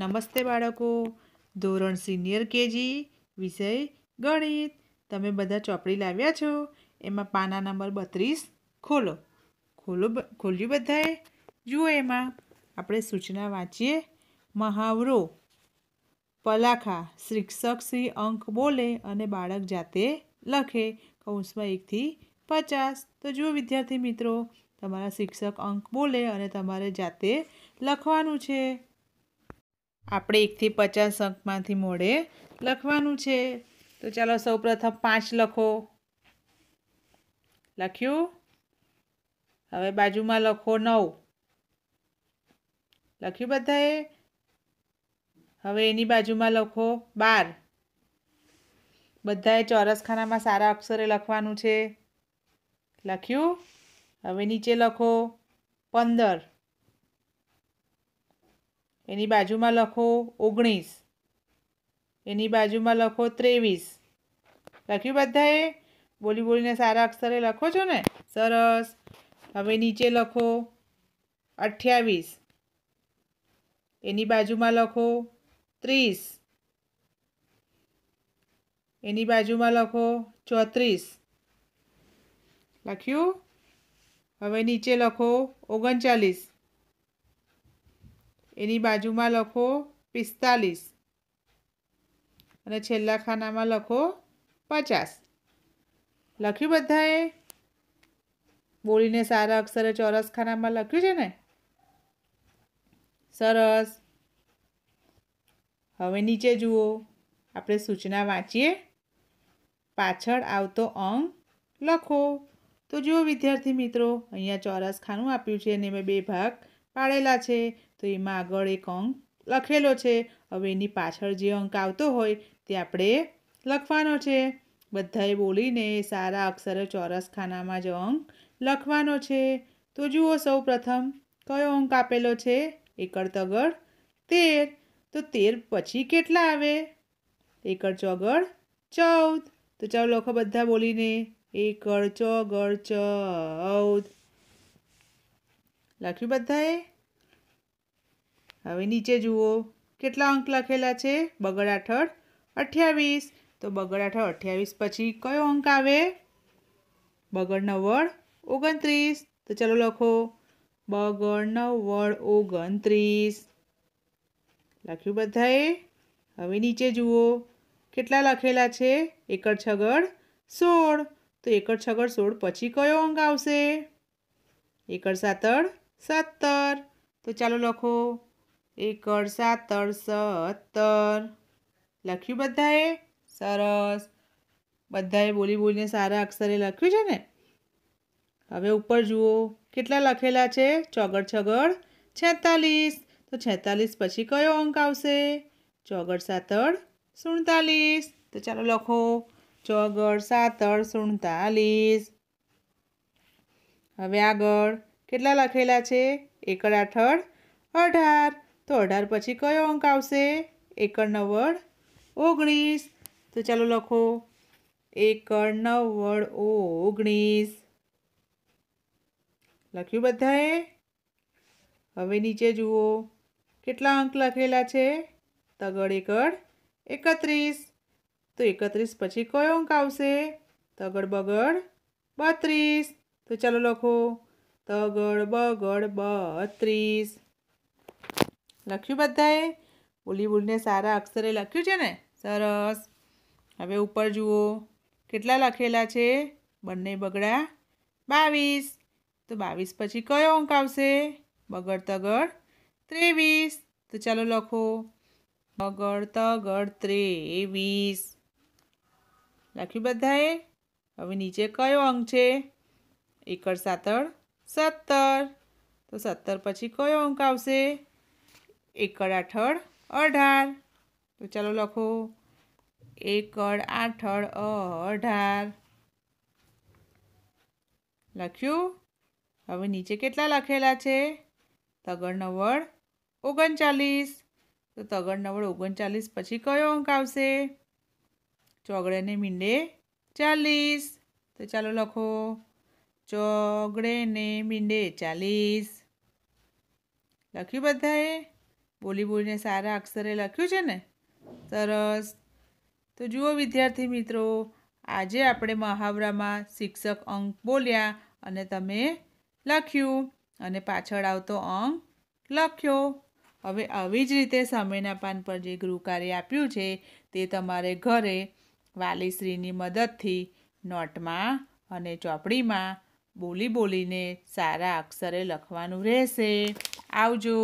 નમસ્તે બાળકો ધોરણ સિનિયર કેજી વિષય ગણિત તમે બધા ચોપડી લાવ્યા છો એમાં પાના નંબર બત્રીસ ખોલો ખોલો ખોલ્યું બધાએ જુઓ એમાં આપણે સૂચના વાંચીએ મહાવરો પલાખા શિક્ષક શ્રી અંક બોલે અને બાળક જાતે લખે કૌંસમાં એકથી પચાસ તો જુઓ વિદ્યાર્થી મિત્રો તમારા શિક્ષક અંક બોલે અને તમારે જાતે લખવાનું છે આપણે એકથી પચાસ અંકમાંથી મોડે લખવાનું છે તો ચાલો સૌપ્રથમ પાંચ લખો લખ્યું હવે બાજુમાં લખો નવ લખ્યું બધાએ હવે એની બાજુમાં લખો બાર બધાએ ચોરસખાનામાં સારા અક્ષરે લખવાનું છે લખ્યું હવે નીચે લખો પંદર એની બાજુમાં લખો ઓગણીસ એની બાજુમાં લખો ત્રેવીસ લખ્યું બધાએ બોલી બોલીને સારા અક્ષરે લખો છો ને સરસ હવે નીચે લખો અઠ્યાવીસ એની બાજુમાં લખો ત્રીસ એની બાજુમાં લખો ચોત્રીસ લખ્યું હવે નીચે લખો ઓગણચાલીસ એની બાજુમાં લખો પિસ્તાલીસ અને છેલ્લા ખાનામાં લખો પચાસ લખ્યું બધાએ બોલીને સારા અક્ષરે ચોરસ ખાનામાં લખ્યું છે ને સરસ હવે નીચે જુઓ આપણે સૂચના વાંચીએ પાછળ આવતો અંક લખો તો જુઓ વિદ્યાર્થી મિત્રો અહીંયા ચોરસ ખાનું આપ્યું છે અને મેં બે ભાગ પાડેલા છે તો એમાં આગળ એક અંક લખેલો છે હવે એની પાછળ જે અંક આવતો હોય તે આપણે લખવાનો છે બધાએ બોલીને સારા અક્ષરે ચોરસ ખાનામાં જ અંક લખવાનો છે તો જુઓ સૌ પ્રથમ કયો અંક આપેલો છે એકડ તગડ તેર તો તેર પછી કેટલા આવે એકડ ચોગડ ચૌદ તો ચાલો લખો બધા બોલીને એકડ ચોગડ ચૌદ લખ્યું બધાએ હવે નીચે જુઓ કેટલા અંક લખેલા છે બગડ આઠળ અઠ્યાવીસ તો બગડ આઠળ અઠ્યાવીસ પછી કયો અંક આવે બગડ નવ્વળ ઓગણત્રીસ તો ચલો લખો બગડ નવ્વળ ઓગણત્રીસ લખ્યું બધાએ હવે નીચે જુઓ કેટલા લખેલા છે એકડ છગડ સોળ તો એકડ છગડ સોળ પછી કયો અંક આવશે એકડ સાતડ સત્તર તો ચાલો લખો એકડ સાતર સત્તર લખ્યું બધાએ સરસ બધાએ બોલી બોલીને સારા અક્ષરે લખ્યું છે ને હવે ઉપર જુઓ કેટલા લખેલા છે ચોગડ છગડ છેતાલીસ તો છેતાલીસ પછી કયો અંક આવશે ચોગડ સાતડ સુડતાલીસ તો ચાલો લખો ચોગડ સાતડ સુડતાલીસ હવે આગળ કેટલા લખેલા છે એકડ આઠળ અઢાર તો અઢાર પછી કયો અંક આવશે એકડ નવ્વડ ઓગણીસ તો ચાલો લખો એકડ નવ્વડ ઓગણીસ લખ્યું બધાએ હવે નીચે જુઓ કેટલા અંક લખેલા છે તગડ એકડ એકત્રીસ તો એકત્રીસ પછી કયો અંક આવશે તગડ બગડ બત્રીસ તો ચાલો લખો તગડ બગડ બત્રીસ લખ્યું બધાએ બોલી બોલીને સારા અક્ષરે લખ્યું છે ને સરસ હવે ઉપર જુઓ કેટલા લખેલા છે બંને બગડા બાવીસ તો બાવીસ પછી કયો અંક આવશે બગડ તગડ ત્રેવીસ તો ચાલો લખો બગડ તગડ ત્રેવીસ લખ્યું બધાએ હવે નીચે કયો અંક છે એકડ સાતડ સત્તર તો સત્તર પછી કયો અંક આવશે એકડ આઠળ અઢાર તો ચાલો લખો એકડ આઠળ અઢાર લખ્યું હવે નીચે કેટલા લખેલા છે તગડ નવળ ઓગણચાલીસ તો તગડ નવળ ઓગણચાલીસ પછી કયો અંક આવશે ચોગડે ને મીંડે ચાલીસ તો ચાલો લખો ચોગડે ને મીંડે ચાલીસ લખ્યું બધાએ બોલી બોલીને સારા અક્ષરે લખ્યું છે ને સરસ તો જુઓ વિદ્યાર્થી મિત્રો આજે આપણે મહાવરામાં શિક્ષક અંક બોલ્યા અને તમે લખ્યું અને પાછળ આવતો અંક લખ્યો હવે આવી જ રીતે સમયના પાન પર જે ગૃહકાર્ય આપ્યું છે તે તમારે ઘરે વાલીશ્રીની મદદથી નોટમાં અને ચોપડીમાં બોલી બોલીને સારા અક્ષરે લખવાનું રહેશે આવજો